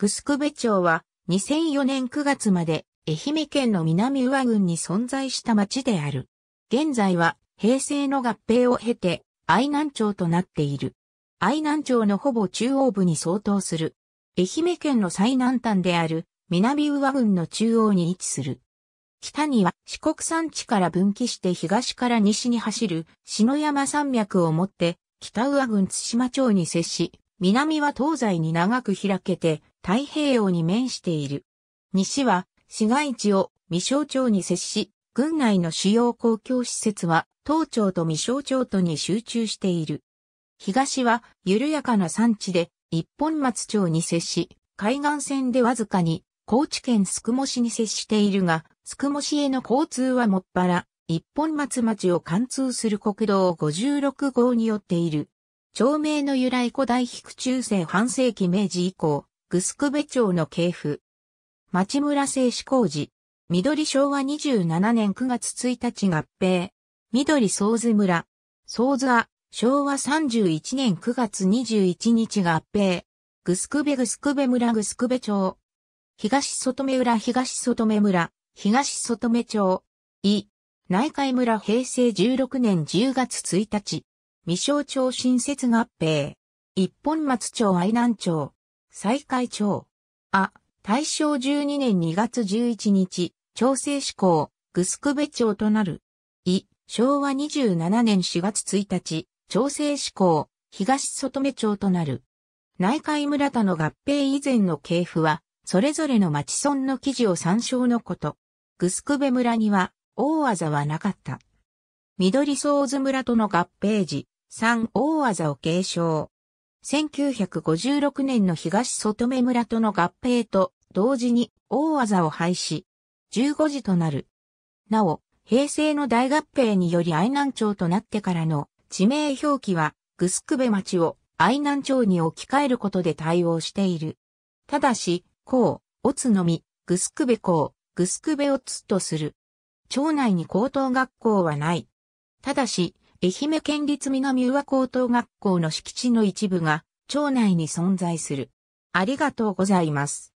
グスクベ町は2004年9月まで愛媛県の南上郡に存在した町である。現在は平成の合併を経て愛南町となっている。愛南町のほぼ中央部に相当する。愛媛県の最南端である南上郡の中央に位置する。北には四国山地から分岐して東から西に走る篠山山脈をもって北上郡津島町に接し、南は東西に長く開けて太平洋に面している。西は市街地を未省町に接し、郡内の主要公共施設は東町と未省町とに集中している。東は緩やかな山地で一本松町に接し、海岸線でわずかに高知県宿毛市に接しているが、宿毛市への交通はもっぱら、一本松町を貫通する国道56号によっている。町名の由来古代菊中世半世紀明治以降、グスクベ町の系譜。町村製紙工事。緑昭和27年9月1日合併。緑総津村。総津は昭和31年9月21日合併。グスクベグスクベ村グスクベ町。東外目村東外目村。東外目町。い。内海村平成16年10月1日。未小町新設合併。一本松町愛南町。再会長。あ、大正12年2月11日、調整志向、グスクベ町となる。い、昭和27年4月1日、調整志向、東外目町となる。内海村田の合併以前の系譜は、それぞれの町村の記事を参照のこと。グスクベ村には、大技はなかった。緑相図村との合併時、三大技を継承。1956年の東外目村との合併と同時に大技を廃止。15時となる。なお、平成の大合併により愛南町となってからの地名表記は、グスクベ町を愛南町に置き換えることで対応している。ただし、こう、おつのみ、グスクベう、グスクベおつとする。町内に高等学校はない。ただし、愛媛県立南和高等学校の敷地の一部が、町内に存在する。ありがとうございます。